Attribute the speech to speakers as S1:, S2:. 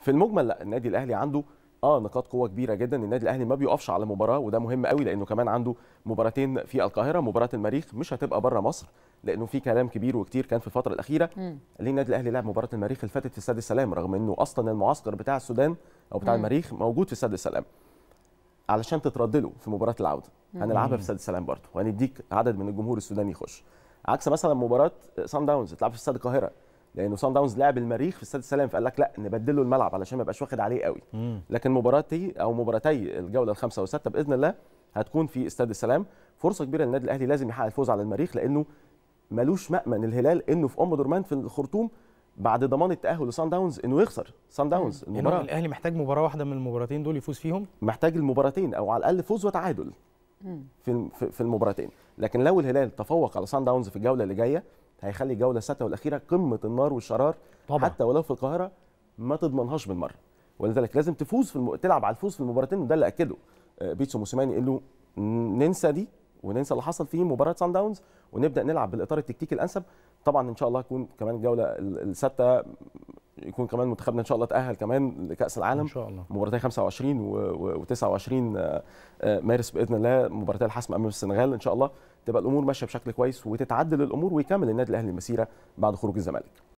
S1: في المجمل لا النادي الاهلي عنده اه نقاط قوه كبيره جدا النادي الاهلي ما بيقفش على مباراه وده مهم قوي لانه كمان عنده مباراتين في القاهره مباراه المريخ مش هتبقى بره مصر لانه في كلام كبير وكتير كان في الفتره الاخيره ليه النادي الاهلي لعب مباراه المريخ اللي فاتت في استاد السلام رغم انه اصلا المعسكر بتاع السودان او بتاع مم. المريخ موجود في استاد السلام علشان تتردله في مباراه العوده هنلعبها في استاد السلام برضه وهنديك عدد من الجمهور السوداني يخش عكس مثلا مباراه سان داونز تلعب في استاد القاهره لانه سان داونز لعب المريخ في استاد السلام فقال لك لا نبدل له الملعب علشان ما يبقاش واخد عليه قوي لكن مباراتي او مباراتي الجوله الخامسه والسادسه باذن الله هتكون في استاد السلام فرصه كبيره للنادي الاهلي لازم يحقق الفوز على المريخ لانه ملوش مأمن الهلال انه في ام درمان في الخرطوم بعد ضمان التاهل لسان داونز انه يخسر سان داونز المباراه يعني الاهلي محتاج مباراه واحده من المباراتين دول يفوز فيهم محتاج المباراتين او على الاقل فوز وتعادل في في المباراتين لكن لو الهلال تفوق على سان داونز في الجوله اللي جايه هيخلي الجوله السادسه والاخيره قمه النار والشرار طبعا. حتى ولو في القاهره ما تضمنهاش بالمره ولذلك لازم تفوز في الم... تلعب على الفوز في المباراتين وده اللي اكده آه، بيتسو موسيماني قال له ننسى دي وننسى اللي حصل فيه مباراه سان داونز ونبدا نلعب بالاطار التكتيكي الانسب طبعا ان شاء الله تكون كمان الجوله السادسه يكون كمان منتخبنا ان شاء الله تاهل كمان لكاس العالم ان شاء الله مباراتين 25 و29 مارس باذن الله مباراتي الحسم امام السنغال ان شاء الله تبقى الامور ماشيه بشكل كويس وتتعدل الامور ويكمل النادي الاهلي المسيره بعد خروج الزمالك